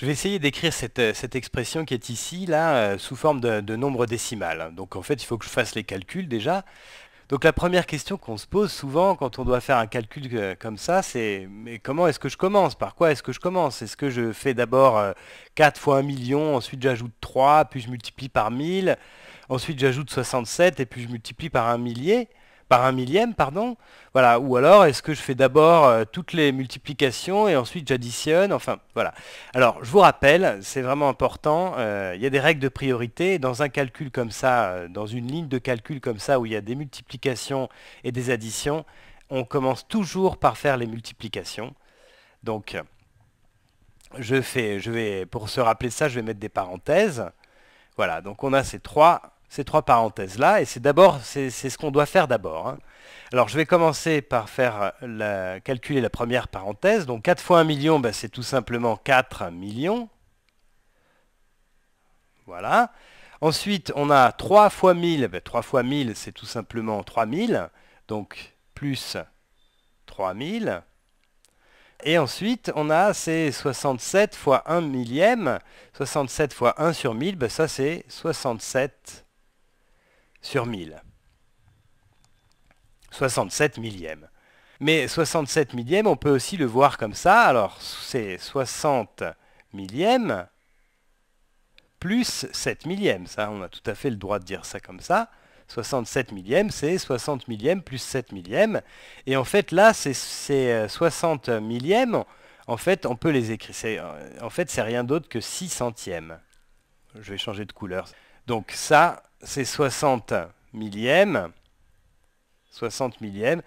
Je vais essayer d'écrire euh, cette, expression qui est ici, là, euh, sous forme de, de nombre décimal. Donc en fait, il faut que je fasse les calculs déjà. Donc la première question qu'on se pose souvent quand on doit faire un calcul euh, comme ça, c'est mais comment est-ce que je commence Par quoi est-ce que je commence Est-ce que je fais d'abord 4 fois 1 million, ensuite j'ajoute 3, puis je multiplie par 1000, ensuite j'ajoute 67 et puis je multiplie par un millier par un millième, pardon. Voilà. Ou alors, est-ce que je fais d'abord euh, toutes les multiplications et ensuite j'additionne Enfin, voilà. Alors, je vous rappelle, c'est vraiment important, euh, il y a des règles de priorité. Dans un calcul comme ça, euh, dans une ligne de calcul comme ça, où il y a des multiplications et des additions, on commence toujours par faire les multiplications. Donc, je, fais, je vais, pour se rappeler ça, je vais mettre des parenthèses. Voilà, donc on a ces trois ces trois parenthèses-là, et c'est d'abord, c'est ce qu'on doit faire d'abord. Hein. Alors je vais commencer par faire la, calculer la première parenthèse. Donc 4 fois 1 million, ben, c'est tout simplement 4 millions. Voilà. Ensuite, on a 3 fois 1000. Ben, 3 fois 1000, c'est tout simplement 3000. Donc plus 3000. Et ensuite, on a ces 67 fois 1 millième. 67 fois 1 sur 1000, ben, ça c'est 67 sur 1000. 67 millièmes. Mais 67 millièmes, on peut aussi le voir comme ça. Alors, c'est 60 millièmes plus 7 millièmes. Ça, on a tout à fait le droit de dire ça comme ça. 67 millièmes, c'est 60 millièmes plus 7 millièmes. Et en fait, là, c'est 60 euh, millièmes. En fait, on peut les écrire. Euh, en fait, c'est rien d'autre que 6 centièmes. Je vais changer de couleur. Donc ça, c'est 60 millièmes. 60 millièmes,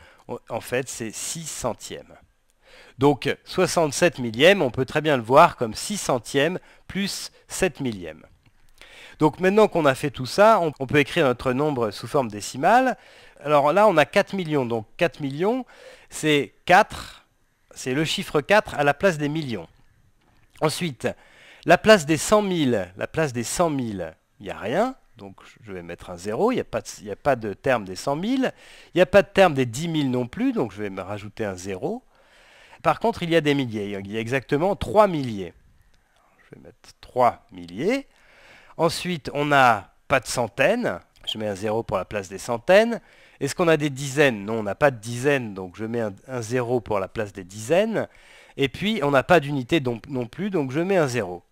en fait, c'est 6 centièmes. Donc 67 millièmes, on peut très bien le voir comme 6 centièmes plus 7 millièmes. Donc maintenant qu'on a fait tout ça, on, on, peut écrire notre nombre sous forme décimale. Alors là, on a 4 millions. Donc 4 millions, c'est 4, c'est le chiffre 4 à la place des millions. Ensuite, la place des 100 000, la place des 100 000, il n'y a rien donc je vais mettre un 0, il n'y a, a, pas de terme des 100 000, il n'y a pas de terme des 10 000 non plus, donc je vais me rajouter un 0. Par contre, il y a des milliers, il y a exactement 3 milliers. Je vais mettre 3 milliers. Ensuite, on n'a pas de centaines, je mets un 0 pour la place des centaines. Est-ce qu'on a des dizaines Non, on n'a pas de dizaines, donc je mets un 0 pour la place des dizaines. Et puis, on n'a pas d'unité non plus, donc je mets un 0.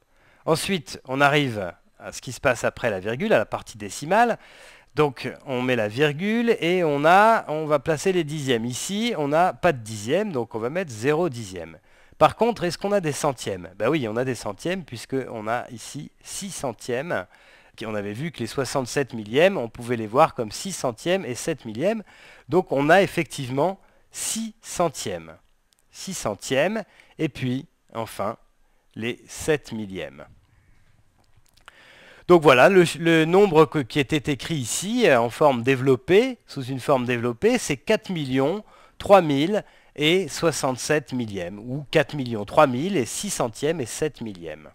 Ensuite, on arrive ce qui se passe après la virgule, à la partie décimale. Donc on met la virgule et on, a, on va placer les dixièmes. Ici, on n'a pas de dixième, donc on va mettre 0 dixième. Par contre, est-ce qu'on a des centièmes Ben oui, on a des centièmes puisqu'on a ici 6 centièmes. On avait vu que les 67 millièmes, on pouvait les voir comme 6 centièmes et 7 millièmes. Donc on a effectivement 6 centièmes. 6 centièmes. Et puis, enfin, les 7 millièmes. Donc voilà, le, nombre qui était écrit ici euh, en forme développée, sous une forme développée, c'est 4 millions 3000 et 67 millièmes, ou 4 millions 3000 et 6 centièmes et 7 millièmes.